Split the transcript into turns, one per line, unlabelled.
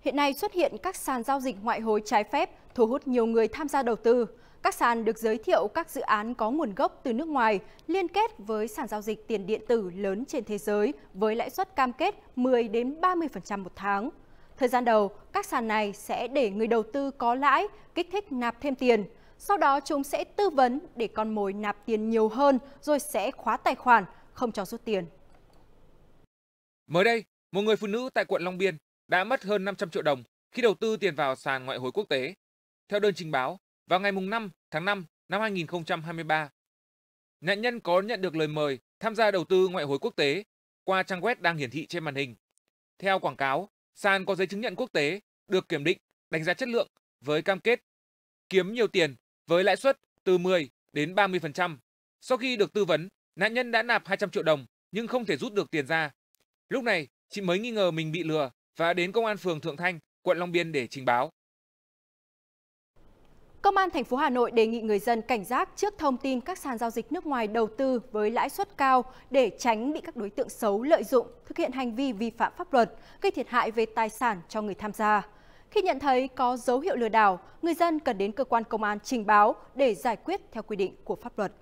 Hiện nay xuất hiện các sàn giao dịch ngoại hối trái phép thu hút nhiều người tham gia đầu tư. Các sàn được giới thiệu các dự án có nguồn gốc từ nước ngoài liên kết với sàn giao dịch tiền điện tử lớn trên thế giới với lãi suất cam kết 10 đến 30% một tháng. Thời gian đầu, các sàn này sẽ để người đầu tư có lãi, kích thích nạp thêm tiền. Sau đó chúng sẽ tư vấn để con mồi nạp tiền nhiều hơn rồi sẽ khóa tài khoản, không cho rút tiền.
Mới đây, một người phụ nữ tại quận Long Biên đã mất hơn 500 triệu đồng khi đầu tư tiền vào sàn ngoại hối quốc tế. Theo đơn trình báo, vào ngày 5 tháng 5 năm 2023, nạn nhân có nhận được lời mời tham gia đầu tư ngoại hối quốc tế qua trang web đang hiển thị trên màn hình. Theo quảng cáo, sàn có giấy chứng nhận quốc tế được kiểm định, đánh giá chất lượng với cam kết kiếm nhiều tiền với lãi suất từ 10 đến 30%. Sau khi được tư vấn, nạn nhân đã nạp 200 triệu đồng nhưng không thể rút được tiền ra. Lúc này, chị mới nghi ngờ mình bị lừa và đến công an phường Thượng Thanh, quận Long Biên để trình báo.
Công an thành phố Hà Nội đề nghị người dân cảnh giác trước thông tin các sàn giao dịch nước ngoài đầu tư với lãi suất cao để tránh bị các đối tượng xấu lợi dụng thực hiện hành vi vi phạm pháp luật, gây thiệt hại về tài sản cho người tham gia. Khi nhận thấy có dấu hiệu lừa đảo, người dân cần đến cơ quan công an trình báo để giải quyết theo quy định của pháp luật.